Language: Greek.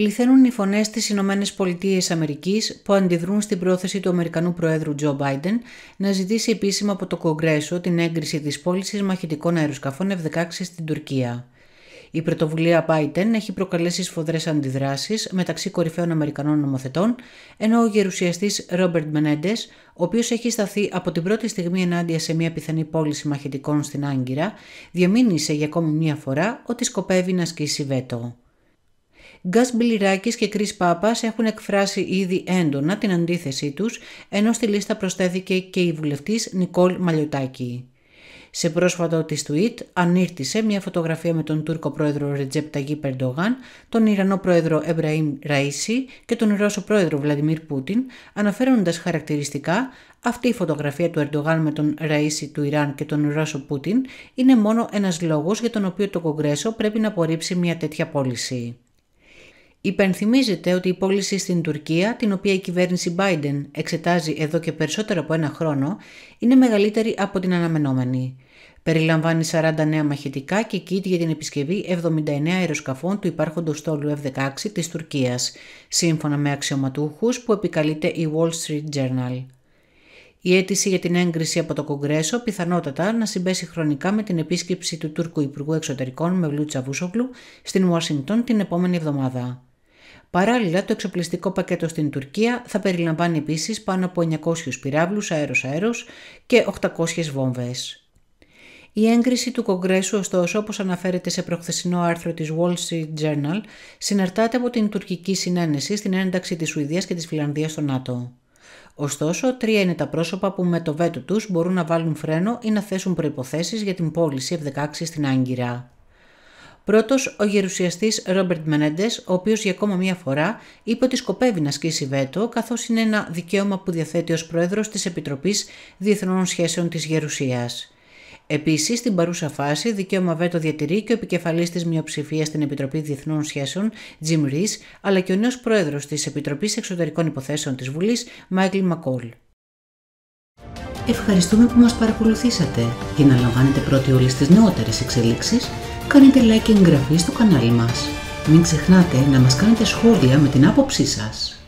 πληθαίνουν οι φωνές στις Ηνωμένε που αντιδρούν στην πρόθεση του Αμερικανού Προέδρου Τζο Μπάιντεν να ζητήσει επίσημα από το Κογκρέσο την έγκριση της πώλησης μαχητικών αεροσκαφών F-16 στην Τουρκία. Η πρωτοβουλία Biden έχει προκαλέσει σφοδρές αντιδράσεις μεταξύ κορυφαίων Αμερικανών νομοθετών, ενώ ο γερουσιαστής Ρόμπερτ Μενέντες, ο οποίος έχει σταθεί από την πρώτη στιγμή ενάντια σε μια πιθανή πώληση μαχητικών στην Άγκυρα, διαμήνυσε για ακόμη μία φορά ότι σκοπεύει να ασκήσει βέτο. Γκάς Μπιλιράκης και Κρίς Πάπας έχουν εκφράσει ήδη έντονα την αντίθεσή τους, ενώ στη λίστα προσθέθηκε και η βουλευτής Νικόλ Μαλιωτάκη. Σε πρόσφατο της tweet ανήρτησε μια φωτογραφία με τον Τούρκο πρόεδρο Ρετζέπ Ταγί Περντογάν, τον Ιρανό πρόεδρο Εμπραήμ Ραΐσι και τον Ρώσο πρόεδρο Βλαντιμίρ Πούτιν, αναφέροντας χαρακτηριστικά αυτή η φωτογραφία του Ερντογάν με τον Ραΐσι του Ιράν και τον Ρώσο Πούτιν είναι μόνο ένας λόγος για τον οποίο το Κογκρέσο πρέπει να απορρίψει μια τέτοια πώληση. Υπενθυμίζεται ότι η πώληση στην Τουρκία, την οποία η κυβέρνηση Biden εξετάζει εδώ και περισσότερο από ένα χρόνο, είναι μεγαλύτερη από την αναμενόμενη. Περιλαμβάνει 40 νέα μαχητικά και κίτ για την επισκευή 79 αεροσκαφών του υπάρχοντος στόλου F-16 της Τουρκίας, σύμφωνα με αξιωματούχους που επικαλείται η Wall Street Journal. Η αίτηση για την έγκριση από το Κογκρέσο πιθανότατα να συμπέσει χρονικά με την επίσκεψη του Τούρκου Υπουργού Εξωτερικών Μευλού Τσαβούσογλου στην Ουάσιγκτον την επόμενη εβδομάδα. Παράλληλα, το εξοπλιστικό πακέτο στην Τουρκία θα περιλαμβάνει επίσης πάνω από 900 πυράβλους αέρος-αέρος και 800 βόμβες. Η έγκριση του Κογκρέσου, ωστόσο, όπως αναφέρεται σε προχθεσινό άρθρο της Wall Street Journal, συναρτάται από την τουρκική συνένεση στην ένταξη της Σουηδίας και της Φιλανδίας στο ΝΑΤΟ. Ωστόσο, τρία είναι τα πρόσωπα που με το βέτο τους μπορούν να βάλουν φρένο ή να θέσουν προϋποθέσεις για την πώληση F-16 στην Άγκυρα. Πρώτος, ο γερουσιαστής Ρόμπερτ Μενέντες, ο οποίος για ακόμα μία φορά είπε ότι σκοπεύει να ασκήσει βέτο, καθώς είναι ένα δικαίωμα που διαθέτει ως πρόεδρος της Επιτροπής Διεθνών Σχέσεων της Γερουσίας. Επίσης, στην παρούσα φάση, δικαίωμα βέτο διατηρεί και ο επικεφαλής της μειοψηφίας στην Επιτροπή Διεθνών Σχέσεων, Jim Rees, αλλά και ο νέος πρόεδρος της Επιτροπής Εξωτερικών Υποθέσεων της Βουλής, Μάικλ Μακόλ. Ευχαριστούμε που μας παρακολουθήσατε. Για να λαμβάνετε πρώτοι όλες τις νεότερες εξελίξεις, κάνετε like και εγγραφή στο κανάλι μας. Μην ξεχνάτε να μας κάνετε σχόλια με την άποψή σας.